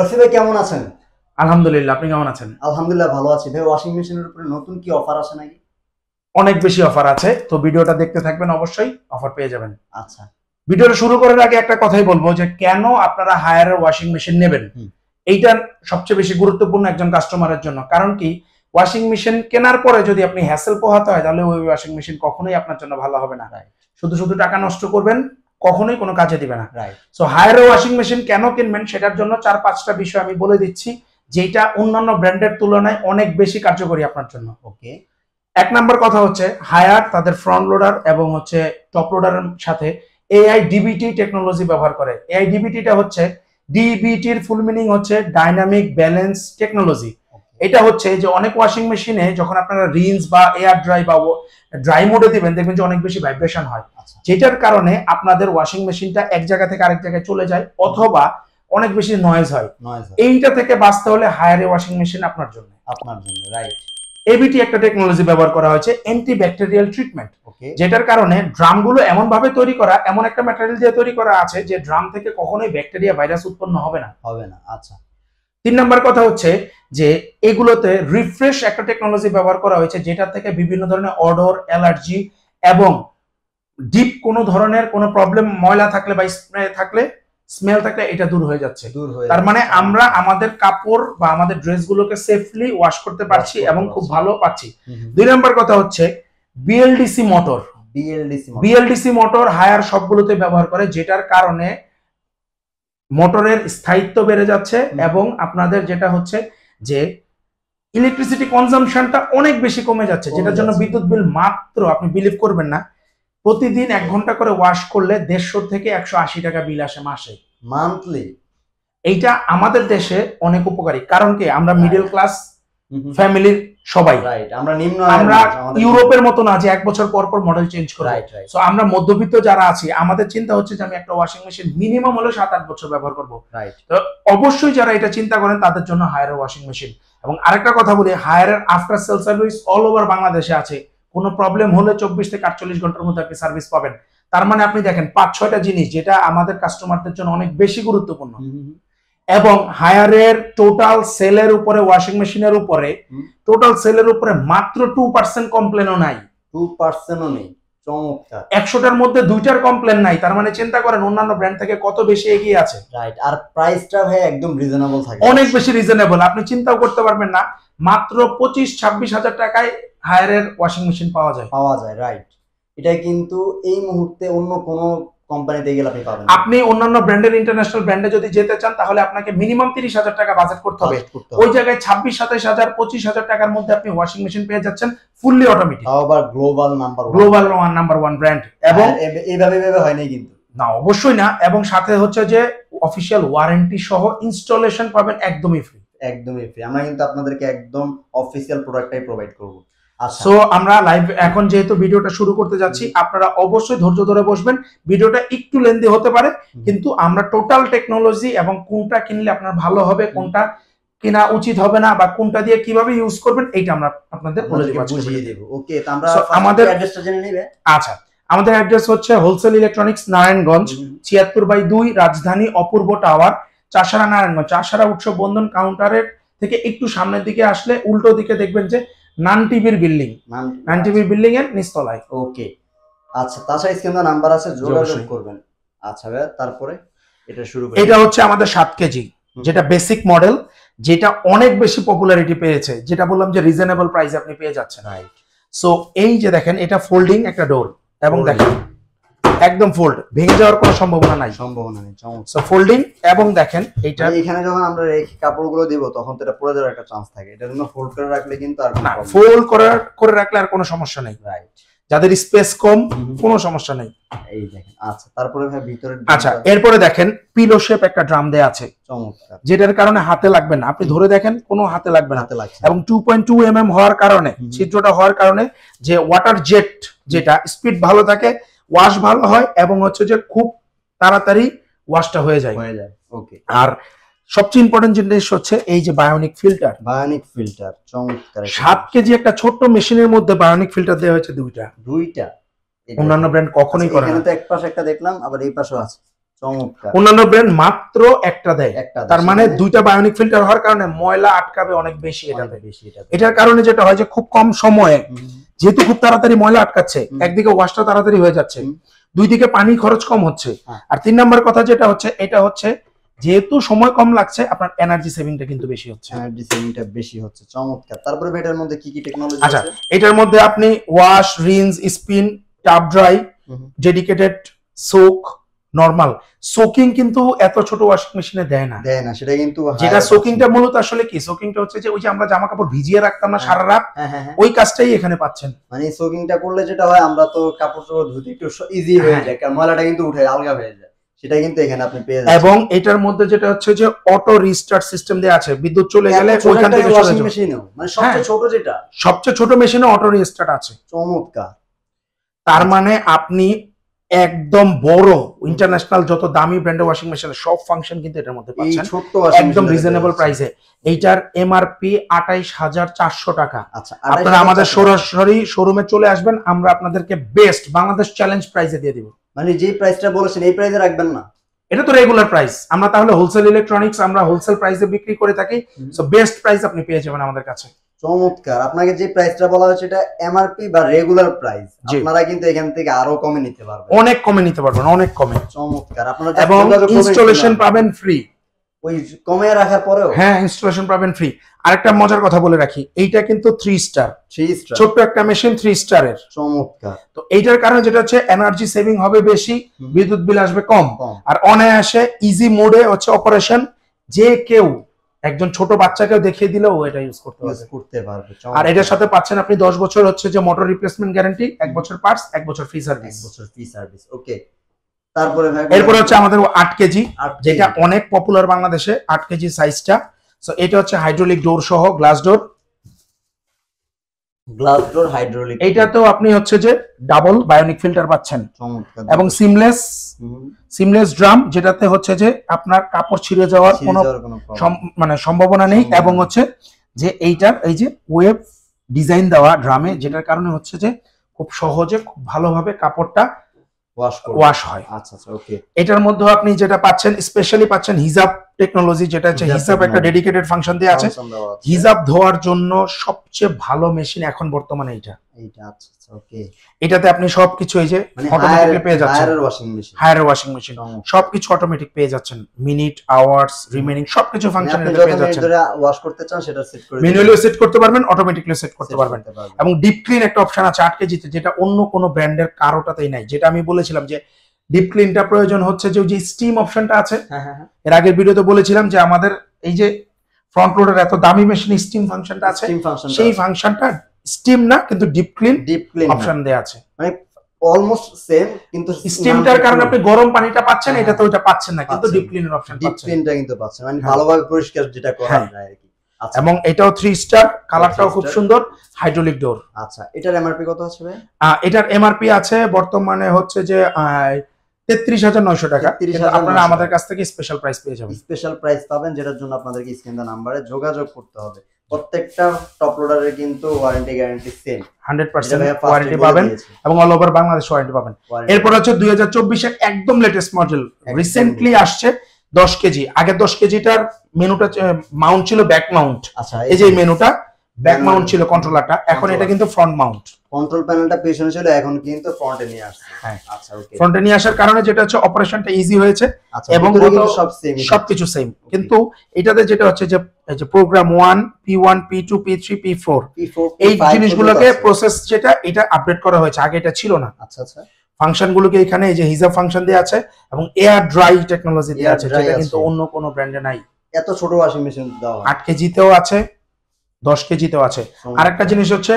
রফি ভাই কেমন আছেন আলহামদুলিল্লাহ আপনি কেমন আছেন আলহামদুলিল্লাহ ভালো আছি ভাই ওয়াশিং মেশিনের উপরে নতুন কি অফার আছে নাকি অনেক বেশি অফার আছে তো ভিডিওটা দেখতে থাকবেন অবশ্যই অফার পেয়ে যাবেন আচ্ছা ভিডিওটা শুরু করার আগে একটা কথাই বলবো যে কেন আপনারা হায়ার ওয়াশিং মেশিন নেবেন এইটা সবচেয়ে বেশি গুরুত্বপূর্ণ একজন কাস্টমারের জন্য কারণ কি ওয়াশিং মেশিন কেনার পরে যদি আপনি হ্যাসেল পোহাতে হয় তাহলে ওই ওয়াশিং মেশিন কখনোই আপনার জন্য ভালো হবে না শুধু শুধু টাকা নষ্ট করবেন কখনোই কোনো কাজে দিবে না সো হায়ার ওয়াশিং মেশিন কেন কিনবেন সেটার জন্য চার পাঁচটা বিষয় আমি বলে দিচ্ছি যেটা অন্যান্য ব্র্যান্ডের তুলনায় অনেক বেশি কার্যকরী আপনার জন্য ওকে এক নম্বর কথা হচ্ছে হায়ার তাদের ফ্রন্ট লোডার এবং হচ্ছে টপ লোডারের সাথে এআই ডিবিটি টেকনোলজি ব্যবহার করে এআই ডিবিটিটা হচ্ছে ডিবিটির ফুল মিনিং হচ্ছে ডাইনামিক ব্যালেন্স টেকনোলজি এটা হচ্ছে যে অনেক ওয়াশিং মেশিনে যখন আপনারা রিন্স বা এয়ার ড্রাই বা ড্রাই মোডে দেবেন দেখবেন যে অনেক বেশি ভাইব্রেশন হয় আচ্ছা। যেটার কারণে আপনাদের ওয়াশিং মেশিনটা এক জায়গা থেকে আরেক জায়গায় চলে যায় অথবা অনেক বেশি নয়েজ হয় এইটা থেকে বাঁচতে হলে হায়ারে ওয়াশিং মেশিন আপনার জন্য আপনার জন্য রাইট এবিটি একটা টেকনোলজি ব্যবহার করা হয়েছে অ্যান্টি ব্যাকটেরিয়াল ট্রিটমেন্ট যেটার কারণে ড্রামগুলো এমন ভাবে তৈরি করা এমন একটা ম্যাটেরিয়াল দিয়ে তৈরি করা আছে যে ড্রাম থেকে কখনোই ব্যাকটেরিয়া ভাইরাস উৎপন্ন হবে না হবে না আচ্ছা তিন নাম্বার কথা হচ্ছে যে এগুলোতে রিফ্রেশ একটা টেকনোলজি ব্যবহার করা হয়েছে যেটা থেকে বিভিন্ন ধরনের অর্ডার অ্যালার্জি এবং ডিপ কোনো ধরনের কোনো প্রবলেম ময়লা থাকলে বা স্প্রে থাকলে স্মেল থাকলে এটা দূর হয়ে যাচ্ছে দূর হয়ে তার মানে হ্যাঁ। আমরা আমাদের কাপড় বা আমাদের ড্রেসগুলোকে সেফলি ওয়াশ করতে পারছি এবং খুব ভালো পাচ্ছি দুই নাম্বার কথা হচ্ছে BLDC motor BLDC BLDC motor Haier সবগুলোতে ব্যবহার করে যেটার কারণে মোটরের স্থায়িত্ব বেড়ে যাচ্ছে এবং আপনাদের যেটা হচ্ছে যে ইলেকট্রিসিটি কনজামশনটা অনেক বেশি কমে যাচ্ছে যেটার জন্য বিদ্যুৎ বিল মাত্র আপনি বিলিভ করবেন না প্রতিদিন এক ঘন্টা করে ওয়াশ করলে দেড়শো থেকে একশো আশি টাকা বিল আসে মাসে মান্থলি এইটা আমাদের দেশে অনেক উপকারী কারণ কি আমরা মিডল হ্যাঁ। ক্লাস ফ্যামিলির সবাই আমরা নিম্ন আমরা ইউরোপের মতো না যে এক বছর পর পর মডেল চেঞ্জ আমরা মধ্যবিত্ত যারা আছি আমাদের চিন্তা হচ্ছে যে আমি একটা ওয়াশিং মেশিন মিনিমাম সাত আট বছর ব্যবহার তো অবশ্যই যারা এটা চিন্তা করেন তাদের জন্য হায়ার ওয়াশিং মেশিন এবং আরেকটা কথা বলি Haier after sale service all over বাংলাদেশে আছে কোনো প্রবলেম হলে চব্বিশ থেকে আটচল্লিশ ঘন্টার মধ্যে আপনি সার্ভিস পাবেন তার মানে আপনি দেখেন পাঁচ ছয়টা জিনিস যেটা আমাদের কাস্টমারদের জন্য অনেক বেশি গুরুত্বপূর্ণ এবং হায়ারের টোটাল সেলের উপরে ওয়াশিং মেশিনের উপরে টোটাল সেলের উপরে মাত্র টু পার্সেন্ট কমপ্লেনও নাই টু পার্সেন্টও নেই চমৎকার একশোটার মধ্যে দুইটার কমপ্লেন নাই তার মানে চিন্তা করেন অন্যান্য ব্র্যান্ড থেকে কত বেশি এগিয়ে আছে রাইট আর প্রাইসটা ভাই একদম রিজনেবল থাকে অনেক বেশি রিজনেবল আপনি চিন্তাও করতে পারবেন না মাত্র পঁচিশ ছাব্বিশ হাজার টাকায় হায়ারের ওয়াশিং মেশিন পাওয়া যায় পাওয়া যায় রাইট এটা কিন্তু এই মুহূর্তে অন্য কোনো কোম্পানিতে গেলে আপনি পাবেন আপনি অন্যান্য ব্র্যান্ডের ইন্টারন্যাশনাল ব্র্যান্ডে যদি যেতে চান তাহলে আপনাকে মিনিমাম তিরিশ হাজার টাকা বাজেট করতে হবে ওই জায়গায় ছাব্বিশ সাতাশ হাজার পঁচিশ হাজার টাকার মধ্যে আপনি ওয়াশিং মেশিন পেয়ে যাচ্ছেন ফুললি অটোমেটিক আবার global number global one number one brand এবং হ্যাঁ, এইভাবে এইভাবে হয়নি কিন্তু না অবশ্যই না এবং সাথে হচ্ছে যে অফিসিয়াল ওয়ারেন্টি সহ ইনস্টলেশন পাবেন একদমই ফ্রি একদমই ফ্রি আমরা কিন্তু আপনাদেরকে একদম অফিসিয়াল প্রোডাক্টটাই প্রোভাইড করবো সো আচ্ছা। আমরা লাইভ এখন যেহেতু ভিডিওটা শুরু করতে যাচ্ছি আপনারা অবশ্যই ধৈর্য ধরে বসবেন ভিডিওটা একটু লেন্দি হতে পারে কিন্তু আমরা টোটাল টেকনোলজি এবং কোনটা কিনলে আপনার ভালো হবে কোনটা কেনা উচিত হবে না বা কোনটা দিয়ে কিভাবে ইউজ করবেন এটা আমরা আপনাদের বলে বুঝিয়ে দেব ওকে তো আমরা আমাদের অ্যাড্রেসটা জেনে নেবে আচ্ছা আমাদের অ্যাড্রেস হচ্ছে হোলসেল ইলেকট্রনিক্স নারায়ণগঞ্জ ছিয়াত্তর বাই দুই রাজধানী অপূর্ব টাওয়ার চাষারা নারায়ণগঞ্জ চাষারা উৎসব বন্ধন কাউন্টারের থেকে একটু সামনের দিকে আসলে উল্টো দিকে দেখবেন যে নান টিভির বিল্ডিং নান টিভির বিল্ডিং এর নিচতলায় ওকে আচ্ছা তাছাড়া স্ক্রিনে নাম্বার আছে যোগাযোগ করবেন আচ্ছা ভাই তারপরে এটা শুরু এটা হচ্ছে আমাদের 7 কেজি যেটা বেসিক মডেল যেটা অনেক বেশি পপুলারিটি পেয়েছে যেটা বললাম যে রিজনেবল প্রাইসে আপনি পেয়ে যাচ্ছেন রাইট সো এই যে দেখেন এটা ফোল্ডিং একটা ডোর এবং দেখেন একদম ফোল্ড ভেঙে যাওয়ার কোনো সম্ভাবনা নাই সম্ভাবনা নেই সো ফোল্ডিং এবং দেখেন এটা মানে এখানে যখন আমরা এই কাপড়গুলো দিব তখন তো এটা পড়ে যাওয়ার একটা চান্স থাকে এটার জন্য ফোল্ড করে রাখলে কিন্তু আর না ফোল্ড করে করে রাখলে আর কোনো সমস্যা নেই রাইট যাদের স্পেস কম কোনো সমস্যা নেই এই দেখেন আচ্ছা তারপরে ভাই ভিতরে আচ্ছা এরপরে দেখেন পিলো শেপ একটা ড্রাম দেয়া আছে চমৎকার যেটার কারণে হাতে লাগবে না আপনি ধরে দেখেন কোনো হাতে লাগবে না হাতে লাগছে এবং 2.2 এমএম mm হওয়ার কারণে ছিদ্রটা হওয়ার কারণে যে ওয়াটার জেট যেটা স্পিড ভালো থাকে ওয়াশ ভালো হয় এবং হচ্ছে যে খুব তাড়াতাড়ি ওয়াশটা হয়ে যায় হয়ে যায় ওকে আর সবচেয়ে ইম্পর্টেন্ট জিনিস হচ্ছে এই যে বায়োনিক ফিল্টার বায়োনিক ফিল্টার চমৎকার সাত কেজি একটা ছোট্ট মেশিনের মধ্যে বায়োনিক ফিল্টার দেওয়া হয়েছে দুইটা দুইটা অন্যান্য ব্র্যান্ড কখনোই আচ্ছা, করে না তো এক পাশে একটা দেখলাম আবার এই পাশেও আছে অন্যান্য ব্র্যান্ড মাত্র একটা দেয় তার মানে দুইটা বায়োনিক ফিল্টার হওয়ার কারণে ময়লা আটকাবে অনেক বেশি এটা এটার কারণে যেটা হয় যে খুব কম সময়ে যেহেতু খুব তাড়াতাড়ি ময়লা আটকাচ্ছে একদিকে ওয়াশটা তাড়াতাড়ি হয়ে যাচ্ছে দুই দিকে পানি খরচ কম হচ্ছে হ্যাঁ। আর তিন নম্বর কথা যেটা হচ্ছে এটা হচ্ছে যেহেতু সময় কম লাগছে আপনার এনার্জি সেভিংটা কিন্তু বেশি হচ্ছে এনার্জি সেভিংটা বেশি হচ্ছে চমৎকার তারপরে এটার মধ্যে কি কি টেকনোলজি আচ্ছা এটার মধ্যে আপনি wash rinse spin tub dry dedicated soak normal soaking কিন্তু এত ছোট ওয়াশিং মেশিনে দেয় না দেয় না সেটা কিন্তু যেটা সোকিংটা মূলত আসলে কি সোকিংটা হচ্ছে যে ওই যে আমরা জামা কাপড় ভিজিয়ে রাখতাম না হ্যাঁ, সারা রাত হ্যাঁ, হ্যাঁ, ওই কাজটাই এখানে পাচ্ছেন মানে সোকিংটা করলে যেটা হয় আমরা তো কাপড় চোপড় ধুতে একটু ইজি হয়ে যায় কারণ ময়লাটা কিন্তু উঠে আলগা হয়ে যায় সেটা কিন্তু এখানে আপনি পেয়ে যাবেন এবং এটার মধ্যে যেটা হচ্ছে যে অটো রিস্টার্ট সিস্টেম দেয়া আছে বিদ্যুৎ চলে গেলে ওইখান থেকে চলে যাবে মানে সবচেয়ে ছোট যেটা সবচেয়ে ছোট মেশিনে অটো রিস্টার্ট আছে চমৎকার তার মানে আপনি একদম বড় ইন্টারন্যাশনাল যত দামি ব্র্যান্ডের ওয়াশিং মেশিন সব ফাংশন কিন্তু এটার মধ্যে পাচ্ছেন ছোট্ট একদম রিজনেবল প্রাইসে এইটার এমআরপি আটাইশ হাজার চারশো টাকা আচ্ছা আপনারা আমাদের সরাসরি শোরুমে চলে আসবেন আমরা আপনাদেরকে বেস্ট বাংলাদেশ চ্যালেঞ্জ প্রাইসে দিয়ে দিব মানে যে প্রাইসটা বলেছেন এই প্রাইসে রাখবেন না এটা তো রেগুলার প্রাইস আমরা তাহলে হোলসেল ইলেকট্রনিক্স আমরা হোলসেল প্রাইসে বিক্রি করে থাকি সো বেস্ট প্রাইস আপনি পেয়ে যাবেন আমাদের কাছে চমৎকার আপনাকে যে প্রাইসটা বলা হয়েছে এটা এমআরপি বা রেগুলার প্রাইস আপনারা কিন্তু এখান থেকে আরো কমে নিতে পারবেন অনেক কমে নিতে পারবেন অনেক কমে চমৎকার আপনারা এবং ইনস্টলেশন পাবেন ফ্রি ওই কমে রাখার পরেও হ্যাঁ ইনস্টলেশন পাবেন ফ্রি আরেকটা মজার কথা বলে রাখি এইটা কিন্তু থ্রি স্টার থ্রি স্টার ছোট্ট একটা মেশিন থ্রি স্টারের চমৎকার তো এইটার কারণে যেটা হচ্ছে এনার্জি সেভিং হবে বেশি বিদ্যুৎ বিল আসবে কম আর অনায়াসে ইজি মোডে হচ্ছে অপারেশন যে কেউ একজন ছোট বাচ্চাকেও দেখিয়ে দিলেও এটা ইউজ করতে পারবে করতে পারবে আর এটার সাথে পাচ্ছেন আপনি 10 বছর হচ্ছে যে মোটর রিপ্লেসমেন্ট গ্যারান্টি এক বছর পার্টস এক বছর ফ্রি সার্ভিস বছর ফ্রি সার্ভিস ওকে তারপরে এরপরে হচ্ছে আমাদের 8 কেজি যেটা অনেক পপুলার বাংলাদেশে 8 কেজি সাইজটা সো এটা হচ্ছে হাইড্রোলিক ডোর সহ গ্লাস ডোর মানে সম্ভাবনা নেই এবং হচ্ছে যে এইটার এই যে ডিজাইন দেওয়া ড্রামে যেটার কারণে হচ্ছে যে খুব সহজে খুব ভালোভাবে কাপড়টা ওয়াশ হয় আচ্ছা ওকে আচ্ছা, এটার মধ্যে আপনি যেটা পাচ্ছেন স্পেশালি পাচ্ছেন হিজাব টেকনোলজি যেটা হচ্ছে হিসাব একটা ডেডিকেটেড ফাংশন দিয়ে আছে হিসাব ধোয়ার জন্য সবচেয়ে ভালো মেশিন এখন বর্তমানে এটা এইটা আচ্ছা ওকে আচ্ছা, এটাতে আপনি সবকিছু এই যে অটোমেটিক্যালি মানে পেয়ে যাচ্ছেন Haier washing machine Haier washing machine সবকিছু অটোমেটিক পেয়ে যাচ্ছেন মিনিট আওয়ার্স রিমেইনিং সবকিছু ফাংশন এর পেয়ে যাচ্ছেন আপনি ওয়াশ করতে চান সেটা সেট করে ম্যানুয়ালি সেট করতে পারবেন অটোমেটিকলি সেট করতে পারবেন এবং ডিপ ক্লিন একটা অপশন আছে 8 কেজিতে যেটা অন্য কোনো ব্র্যান্ডের কারোটাতেই নাই যেটা আমি বলেছিলাম যে ডিপ ক্লিনটা প্রয়োজন হচ্ছে যে ওই যে স্টিম অপশনটা আছে হ্যাঁ, হ্যাঁ, হ্যাঁ। এর আগের ভিডিওতে বলেছিলাম যে আমাদের এই যে ফ্রন্ট লোডের এত দামি মেশিন স্টিম ফাংশনটা আছে সেই ফাংশনটা স্টিম না কিন্তু deep clean deep clean option দেয়া আছে মানে অলমোস্ট সেম কিন্তু স্টিমটার কারণে আপনি গরম পানিটা পাচ্ছেন এটা তো ওটা পাচ্ছেন না কিন্তু ডিপ ক্লিনের অপশন ডিপ ক্লিনটা কিন্তু পাচ্ছেন মানে ভালোভাবে পরিষ্কার যেটা করা যায় আচ্ছা। এবং এটাও থ্রি স্টার কালারটাও খুব সুন্দর হাইড্রোলিক ডোর আচ্ছা এটার এমআরপি কত আছে ভাই এটার এমআরপি আছে বর্তমানে হচ্ছে যে তেত্রিশ হাজার নয়শো টাকা আপনারা আমাদের কাছ থেকে স্পেশাল প্রাইস পেয়ে যাবেন স্পেশাল প্রাইস পাবেন যেটার জন্য আপনাদেরকে স্ক্রিন নাম্বারে যোগাযোগ করতে হবে প্রত্যেকটা টপ লোডারের কিন্তু warranty guarantee same percent warranty পাবেন এবং অল ওভার বাংলাদেশ ওয়ারেন্টি পাবেন এরপর হচ্ছে দুই হাজার এর একদম লেটেস্ট মডেল রিসেন্টলি আসছে দশ কেজি আগে দশ কেজিটার মেনুটা মাউন্ট ছিল ব্যাক মাউন্ট আচ্ছা এই যে মেনুটা ব্যাক মাউন্ট ছিল কন্ট্রোলারটা এখন এটা কিন্তু ফ্রন্ট মাউন্ট কন্ট্রোল প্যানেলটা পেছনে ছিল এখন কিন্তু ফ্রন্টে নিয়ে আসছে হ্যাঁ আচ্ছা ওকে ফ্রন্টে নিয়ে আসার কারণে যেটা হচ্ছে অপারেশনটা ইজি হয়েছে আচ্ছা, এবং সব সেম সবকিছু সেম কিন্তু এটাতে যেটা হচ্ছে যে যে programme 1 P1 P2 P3 P4 এই জিনিসগুলোকে প্রসেস যেটা এটা আপডেট করা হয়েছে আগে এটা ছিল না আচ্ছা আচ্ছা ফাংশনগুলোকে এখানে এই যে হিজাব ফাংশন দেয়া আছে এবং এয়ার ড্রাই টেকনোলজি দেয়া আছে যেটা কিন্তু অন্য কোনো ব্র্যান্ডে নাই এত ছোট ওয়াশিং মেশিন দাও 8 কেজিতেও আছে দশ কেজিতেও আছে আরেকটা জিনিস হচ্ছে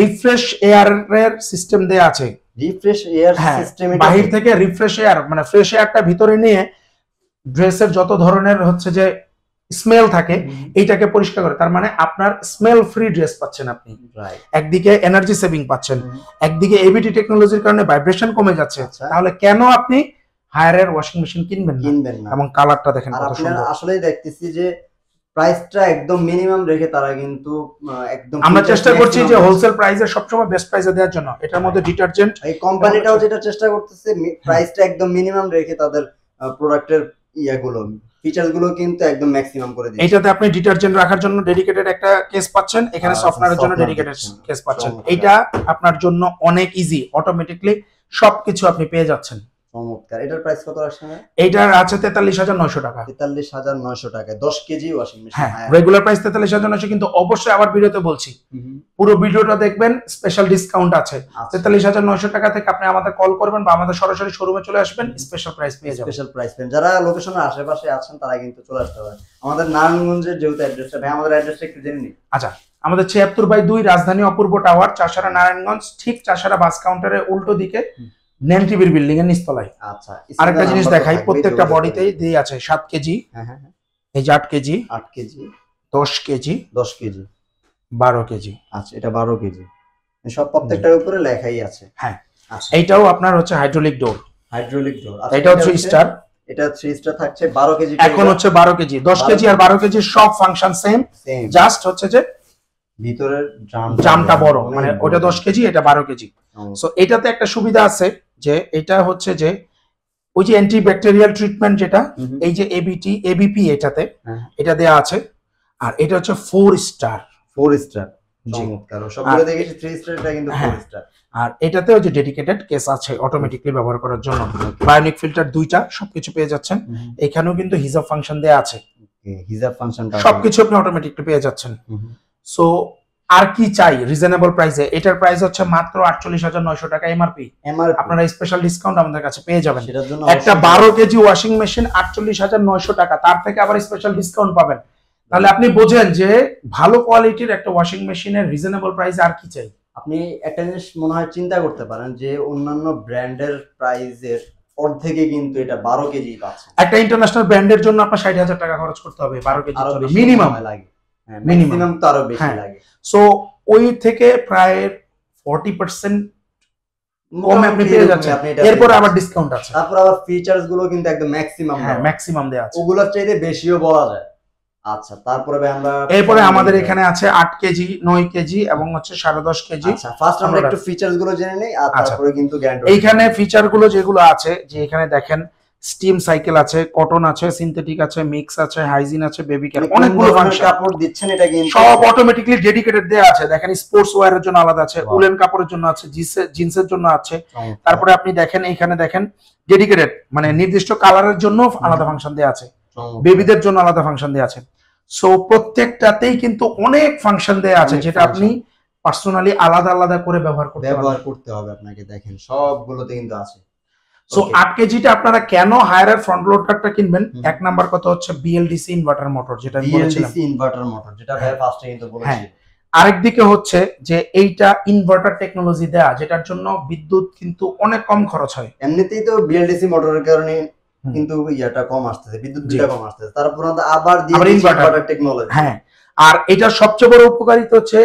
রিফ্রেশ এয়ার এর সিস্টেম দেয়া আছে রিফ্রেশ এয়ার সিস্টেম বাহির থেকে রিফ্রেশ এয়ার মানে ফ্রেশ এয়ারটা ভিতরে নিয়ে ড্রেসের যত ধরনের হচ্ছে যে স্মেল থাকে এইটাকে পরিষ্কার করে তার মানে আপনার স্মেল ফ্রি ড্রেস পাচ্ছেন আপনি একদিকে এনার্জি সেভিং পাচ্ছেন একদিকে এবিটি টেকনোলজির কারণে ভাইব্রেশন কমে যাচ্ছে আচ্ছা। তাহলে কেন আপনি হায়ারের ওয়াশিং মেশিন কিনবেন কিনবেন এবং কালারটা দেখেন কত সুন্দর আসলে দেখতেছি যে প্রাইসটা একদম মিনিমাম রেখে তারা কিন্তু একদম আমরা চেষ্টা করছি যে হোলসেল প্রাইসে সবসময় বেস্ট প্রাইসে দেওয়ার জন্য এটার মধ্যে ডিটারজেন্ট হ্যাঁ। এই কোম্পানিটাও যেটা চেষ্টা করতেছে প্রাইসটা একদম মিনিমাম রেখে তাদের প্রোডাক্টের ইয়াগুলো ফিচার গুলো কিন্তু একদম ম্যাক্সিমাম করে দিয়েছে এটাতে আপনি ডিটারজেন্ট রাখার জন্য ডেডিকেটেড একটা কেস পাচ্ছেন এখানে সফটওয়্যারের জন্য ডেডিকেটেড কেস পাচ্ছেন এটা আপনার জন্য অনেক ইজি অটোমেটিকলি সবকিছু আপনি পেয়ে যাচ্ছেন চমৎকার এটার প্রাইস কত আসছে এটার আছে তেতাল্লিশ হাজার নয়শো টাকা তেতাল্লিশ হাজার নয়শো টাকায় দশ কেজি ওয়াশিং মেশিন রেগুলার প্রাইস তেতাল্লিশ হাজার নয়শো কিন্তু অবশ্যই আবার ভিডিওতে বলছি পুরো ভিডিওটা দেখবেন স্পেশাল ডিসকাউন্ট আছে আচ্ছা। তেতাল্লিশ হাজার নয়শো টাকা থেকে আপনি আমাদের কল করবেন বা আমাদের সরাসরি শোরুমে চলে আসবেন স্পেশাল প্রাইস পেয়ে যাবেন স্পেশাল প্রাইস পেন যারা লোকেশনের আশেপাশে আছেন তারা কিন্তু চলে আসতে পারেন আমাদের নারায়ণগঞ্জের যেহেতু অ্যাড্রেসটা ভাই আমাদের অ্যাড্রেসটা একটু জেনে নিন আচ্ছা আমাদের ছিয়াত্তর বাই দুই রাজধানী অপূর্ব টাওয়ার চাষারা নারায়ণগঞ্জ ঠিক চাষারা বাস কাউন্টারের উল্টো দিকে নেনটিভির বিল্ডিং এর নিচতলায় আচ্ছা আরেকটা জিনিস দেখাই প্রত্যেকটা বডিতে দেই আছে কেজি হ্যাঁ, হ্যাঁ, হ্যাঁ এই যে KG 8 KG 10 KG 10 KG KG আচ্ছা এটা কেজি সব প্রত্যেকটার উপরে লেখাই আছে হ্যাঁ আচ্ছা। এইটাও আপনার হচ্ছে হাইড্রোলিক ডোর হাইড্রোলিক ডোর এটা হচ্ছে স্টার এটা থ্রি স্টার থাকছে বারো কেজি এখন হচ্ছে বারো কেজি দশ কেজি আর বারো কেজি সব ফাংশন সেম জাস্ট হচ্ছে যে ভিতরের জামটা বড় মানে ওটা দশ কেজি এটা বারো কেজি সো এটাতে একটা সুবিধা আছে যে এটা হচ্ছে যে ওই যে অ্যান্টিব্যাকটেরিয়াল ট্রিটমেন্ট যেটা এই যে এবিটি এবিপি এটাতে হ্যাঁ। এটা দেয়া আছে আর এটা হচ্ছে ফোর স্টার ফোর স্টার আর হ্যাঁ। এটাতেও যে ডেডিকেটেড কেস আছে অটোমেটিকলি ব্যবহার করার জন্য বায়োনিক ফিল্টার দুইটা সবকিছু পেয়ে যাচ্ছেন এখানেও কিন্তু হিজাব ফাংশন দেয়া আছে হিজাব ফাংশনটা সবকিছু আপনি অটোমেটিকলি পেয়ে যাচ্ছেন সো আর কি চাই রিজনেবল প্রাইসে এটার প্রাইস হচ্ছে মাত্র আটচল্লিশ হাজার নয়শো টাকা এমআরপি আপনারা স্পেশাল ডিসকাউন্ট আমাদের কাছে পেয়ে যাবেন একটা বারো কেজি ওয়াশিং মেশিন আটচল্লিশ হাজার নয়শো টাকা তার থেকে আবার স্পেশাল ডিসকাউন্ট পাবেন তাহলে আপনি বোঝেন যে ভালো কোয়ালিটির একটা ওয়াশিং মেশিনের রিজনেবল প্রাইস আর কি চাই আপনি একটা জিনিস মনে হয় চিন্তা করতে পারেন যে অন্যান্য ব্র্যান্ডের প্রাইসের অর্ধেকে কিন্তু এটা বারো কেজি পাচ্ছে একটা ইন্টারন্যাশনাল ব্র্যান্ডের জন্য আপনার ষাট হাজার টাকা খরচ করতে হবে বারো কেজি মিনিমাম লাগে মিনিমাম হ্যাঁ, বেশি হ্যাঁ। লাগে সো ওই থেকে প্রায় 40% পার্সেন্ট হ্যাঁ, আছে ওগুলোর বেশিও বলা যায় আচ্ছা তারপরে এরপরে আমাদের এখানে আছে কেজি কেজি এবং হচ্ছে কেজি ফার্স্ট আচ্ছা, আমরা একটু গুলো জেনে আর আচ্ছা। তারপরে কিন্তু এইখানে ফিচার গুলো যেগুলো আছে যে এখানে দেখেন স্টিম সাইকেল আছে কটন আছে সিনথেটিক আছে মিক্স আছে হাইজিন আছে বেবি কেয়ার অনেকগুলো কাপড় দিচ্ছেন এটা কিন্তু সব অটোমেটিক্যালি ডেডিকেটেড দেয়া আছে দেখেন স্পোর্টস ওয়্যারের জন্য আলাদা আছে উলেন কাপড়ের জন্য আছে জিন্সের জন্য আছে তারপরে আপনি দেখেন এখানে দেখেন ডেডিকেটেড মানে নির্দিষ্ট কালারের জন্য আলাদা ফাংশন দেয়া আছে বেবিদের জন্য আলাদা ফাংশন দেয়া আছে সো প্রত্যেকটাতেই কিন্তু অনেক ফাংশন দেয়া আছে যেটা আপনি পার্সোনালি আলাদা আলাদা করে ব্যবহার করতে ব্যবহার করতে হবে আপনাকে দেখেন সবগুলোতে কিন্তু আছে সো আট কেজিটা আপনারা কেন হায়ার ফ্রন্ট লোডারটা কিনবেন এক নাম্বার কথা হচ্ছে বিএলডিসি ইনভার্টার মোটর যেটা আমি বলেছিলাম ইনভার্টার মোটর যেটা হ্যাঁ। ভাই ফার্স্টে কিন্তু বলেছি হ্যাঁ। আরেক দিকে হচ্ছে যে এইটা ইনভার্টার টেকনোলজি দেয়া যেটার জন্য বিদ্যুৎ কিন্তু অনেক কম খরচ হয় এমনিতেই তো বিএলডিসি মোটরের কারণে কিন্তু ইয়াটা কম আসতেছে বিদ্যুৎ বিলটা কম আসতেছে তারপর আবার ইনভার্টার টেকনোলজি হ্যাঁ আর এটা সবচেয়ে বড় উপকারিতা হচ্ছে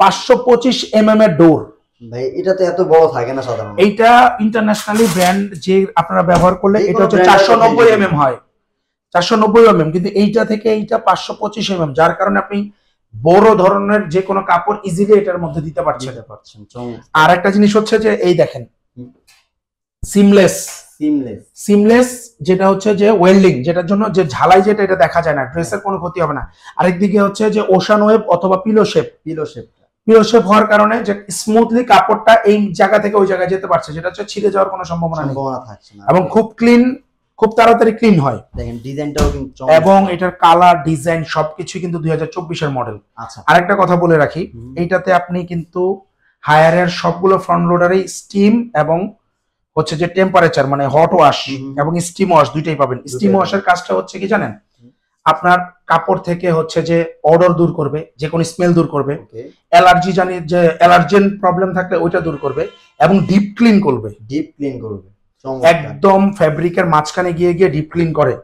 পাঁচশো পঁচিশ এম এর ডোর এটা তো এত বড় থাকে ইন্টারন্যাশনালি ব্র্যান্ড যে আপনারা ব্যবহার করলে এমএম mm হয় এমএম mm, কিন্তু এইটা থেকে এইটা এমএম mm, যার কারণে আপনি বড় ধরনের কাপড় ইজিলি এটার মধ্যে দিতে পারছেন আর একটা জিনিস হচ্ছে যে এই দেখেন সিমলেস সিমলেস সিমলেস যেটা হচ্ছে যে ওয়েল্ডিং যেটার জন্য যে ঝালাই যেটা এটা দেখা যায় না ড্রেসের কোনো ক্ষতি হবে না আরেকদিকে হচ্ছে যে ওশান ওয়েব অথবা পিলোশেপ পিলোশেপ পিওর হওয়ার কারণে যে স্মুথলি কাপড়টা এই জায়গা থেকে ওই জায়গায় যেতে পারছে যেটা হচ্ছে ছিঁড়ে যাওয়ার কোনো সম্ভাবনা নেই এবং খুব ক্লিন খুব তাড়াতাড়ি ক্লিন হয় দেখেন ডিজাইনটাও কিন্তু এবং এটার কালার ডিজাইন সবকিছু কিন্তু 2024 এর মডেল আচ্ছা আরেকটা কথা বলে রাখি এইটাতে আপনি কিন্তু হায়ারের সবগুলো ফ্রন্ট লোডারেই স্টিম এবং হচ্ছে যে টেম্পারেচার মানে হট ওয়াশ এবং স্টিম ওয়াশ দুইটাই পাবেন স্টিম ওয়াশের কাজটা হচ্ছে কি জানেন আপনার কাপড় থেকে হচ্ছে যে অর্ডার দূর করবে যে কোনো স্মেল দূর করবে অ্যালার্জি জানি যে অ্যালার্জেন প্রবলেম থাকলে ওইটা দূর করবে এবং ডিপ ক্লিন করবে ডিপ ক্লিন করবে একদম ফ্যাব্রিকের মাঝখানে গিয়ে গিয়ে ডিপ ক্লিন করে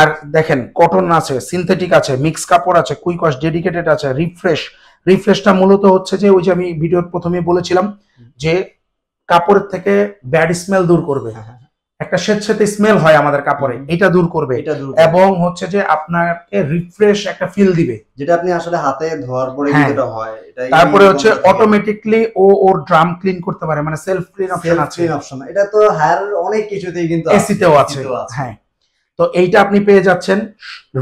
আর দেখেন কটন আছে সিনথেটিক আছে মিক্স কাপড় আছে কুইক ওয়াশ ডেডিকেটেড আছে রিফ্রেশ রিফ্রেশটা মূলত হচ্ছে যে ওই যে আমি ভিডিওর প্রথমে বলেছিলাম যে কাপড়ের থেকে ব্যাড স্মেল দূর করবে হ্যাঁ, হ্যাঁ, হ্যাঁ। একটা স্বেচ্ছাতে স্মেল হয় আমাদের কাপড়ে এটা দূর করবে এবং হচ্ছে যে আপনাকে রিফ্রেশ একটা ফিল দিবে যেটা আপনি আসলে হাতে ধোয়ার পরে হ্যাঁ। যেটা হয় তারপরে হচ্ছে অটোমেটিকলি ও ওর ড্রাম ক্লিন করতে পারে মানে সেলফ ক্লিন অপশন আছে অপশন এটা তো হায়ার অনেক কিছুতেই কিন্তু এসিতেও আছে হ্যাঁ তো এইটা আপনি পেয়ে যাচ্ছেন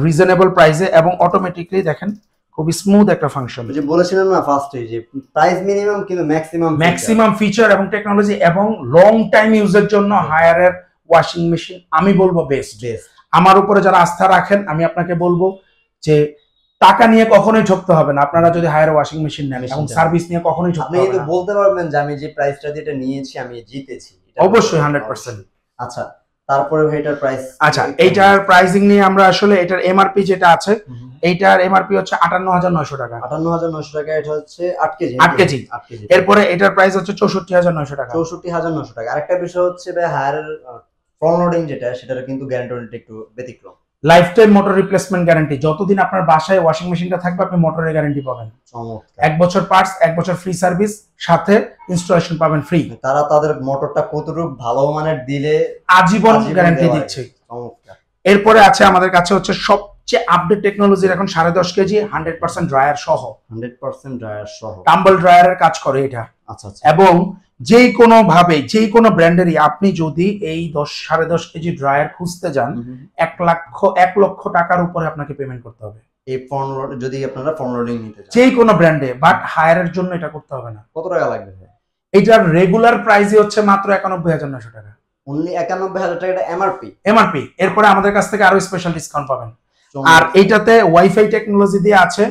রিজনেবল প্রাইসে এবং অটোমেটিকলি দেখেন খুব স্মুথ একটা ফাংশন যে বলেছিলাম না ফার্স্টে যে প্রাইস মিনিমাম কিন্তু ম্যাক্সিমাম ম্যাক্সিমাম ফিচার এবং টেকনোলজি এবং লং টাইম ইউজের জন্য হায়ার এর ওয়াশিং মেশিন আমি বলবো বেস্ট বেস্ট আমার উপরে যারা আস্থা রাখেন আমি আপনাকে বলবো যে টাকা নিয়ে কখনোই ঠকতে হবে না আপনারা যদি হায়ার ওয়াশিং মেশিন নেন এবং সার্ভিস নিয়ে কখনোই ঠকতে হবে না আপনি বলতে পারবেন যে আমি যে প্রাইসটা দিয়ে এটা নিয়েছি আমি জিতেছি অবশ্যই 100% আচ্ছা তারপরে এটার প্রাইস আচ্ছা এইটার প্রাইসিং নিয়ে আমরা আসলে এটার এমআরপি যেটা আছে এইটার এমআরপি হচ্ছে 58900 টাকা 58900 টাকা এটা হচ্ছে 8 কেজি 8 কেজি 8 এরপরে এটার প্রাইস হচ্ছে 64900 টাকা 64900 টাকা আরেকটা বিষয় হচ্ছে ভাই হায়ার ফ্রন্ট লোডিং যেটা সেটার কিন্তু গ্যারান্টি একটু ব্যতিক্রম lifetime motor replacement guarantee যতদিন আপনার বাসায় ওয়াশিং মেশিনটা থাকবে আপনি মোটরের গ্যারান্টি পাবেন এক বছর পার্টস এক বছর ফ্রি সার্ভিস সাথে ইনস্টলেশন পাবেন ফ্রি তারা তাদের মোটরটা কতটুকু ভালো মানের দিলে আজীবন গ্যারান্টি দিচ্ছে এরপরে আছে আমাদের কাছে হচ্ছে সবচেয়ে আপডেট টেকনোলজির এখন সাড়ে দশ কেজি হান্ড্রেড পার্সেন্ট ড্রায়ার সহ হান্ড্রেড পার্সেন্ট ড্রায়ার সহ টাম্বল ড্রায়ারের কাজ করে এটা আচ্ছা, আচ্ছা। এবং যে কোনোভাবে যে কোনো ব্র্যান্ডেরই আপনি যদি এই দশ সাড়ে দশ কেজি ড্রায়ার খুঁজতে যান এক লক্ষ এক লক্ষ টাকার উপরে আপনাকে পেমেন্ট করতে হবে এই ফর্ম যদি আপনারা ফর্ম লোডিং নিতে চান যে কোনো ব্র্যান্ডে বাট হায়ারের জন্য এটা করতে হবে না কত টাকা লাগবে এটার রেগুলার প্রাইসই হচ্ছে মাত্র একানব্বই হাজার নশো টাকা অনলি একানব্বই হাজার টাকা এটা এমআরপি এমআরপি এরপরে আমাদের কাছ থেকে আরো স্পেশাল ডিসকাউন্ট পাবেন আর এইটাতে ওয়াইফাই টেকনোলজি দিয়ে আছে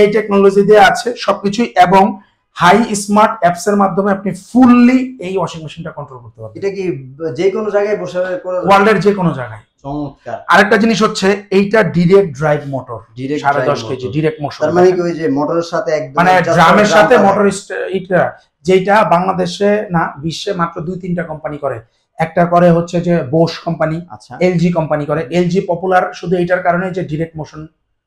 এই টেকনোলজি দিয়ে আছে সবকিছুই এবং হাই স্মার্ট অ্যাপস এর মাধ্যমে আপনি ফুললি এই ওয়াশিং মেশিনটা কন্ট্রোল করতে পারবেন এটা কি যে কোনো জায়গায় বসে ওয়ার্ল্ডের যে কোনো জায়গায় চমৎকার আরেকটা জিনিস হচ্ছে এইটা ডিরেক্ট ড্রাইভ মোটর সাড়ে দশ কেজি ডিরেক্ট মোটর তার মানে ওই যে মোটরের সাথে একদম মানে ড্রামের সাথে মোটর এটা যেটা বাংলাদেশে না বিশ্বে মাত্র দুই তিনটা কোম্পানি করে একটা করে হচ্ছে যে বোস কোম্পানি আচ্ছা এলজি কোম্পানি করে এলজি পপুলার শুধু এইটার কারণে যে ডিরেক্ট মোশন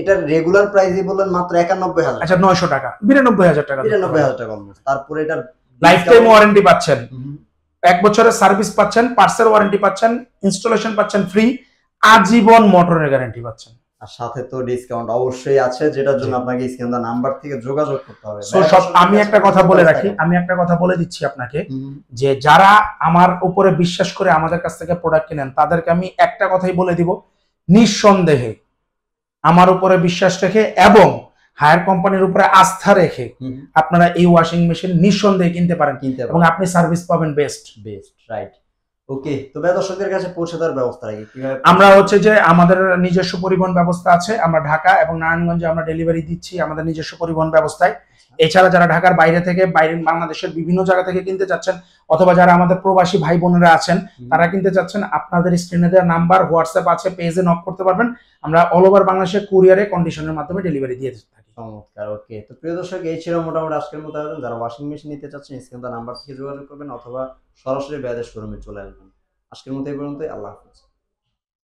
এটার রেগুলার প্রাইসই বললেন মাত্র একানব্বই হাজার আচ্ছা নয়শো টাকা বিরানব্বই হাজার টাকা বিরানব্বই হাজার টাকা তারপরে এটার লাইফ টাইম ওয়ারেন্টি পাচ্ছেন এক বছরের সার্ভিস পাচ্ছেন পার্সেল ওয়ারেন্টি পাচ্ছেন ইনস্টলেশন পাচ্ছেন ফ্রি আজীবন মোটরের গ্যারান্টি পাচ্ছেন আর সাথে তো ডিসকাউন্ট অবশ্যই আছে যেটার জন্য আপনাকে স্ক্রিন দা নাম্বার থেকে যোগাযোগ করতে হবে আমি একটা কথা বলে রাখি আমি একটা কথা বলে দিচ্ছি আপনাকে যে যারা আমার উপরে বিশ্বাস করে আমাদের কাছ থেকে প্রোডাক্ট কিনেন তাদেরকে আমি একটা কথাই বলে দিব নিঃসন্দেহে আমার উপরে বিশ্বাস রেখে এবং হায়ার কোম্পানির উপরে আস্থা রেখে আপনারা এই ওয়াশিং মেশিন নিঃসন্দেহে কিনতে পারেন কিনতে এবং আপনি সার্ভিস পাবেন বেস্ট বেস্ট রাইট ওকে দর্শকদের কাছে পৌঁছে দেওয়ার ব্যবস্থা আমরা হচ্ছে যে আমাদের নিজস্ব পরিবহন ব্যবস্থা আছে আমরা ঢাকা এবং নারায়ণগঞ্জে আমরা ডেলিভারি দিচ্ছি আমাদের নিজস্ব পরিবহন ব্যবস্থায় এছাড়া যারা ঢাকার বাইরে থেকে বাইরে বাংলাদেশের বিভিন্ন জায়গা থেকে কিনতে চাচ্ছেন অথবা যারা আমাদের প্রবাসী ভাই বোনেরা আছেন তারা কিনতে চাচ্ছেন আপনাদের স্ক্রিনে দেওয়া নাম্বার হোয়াটসঅ্যাপ আছে পেজে নক করতে পারবেন আমরা অল ওভার বাংলাদেশের কুরিয়ারে কন্ডিশনের মাধ্যমে ডেলিভারি দিয়ে চমৎকার ওকে তো প্রিয় দর্শক এই ছিল মোটামুটি আজকের মতো যারা ওয়াশিং মেশিন নিতে চাচ্ছেন স্ক্রিন নাম্বার থেকে যোগাযোগ করবেন অথবা সরাসরি ব্যাদের শোরুমে চলে আসবেন আজকের মতো এই পর্যন্তই আল্লাহ হাফিজ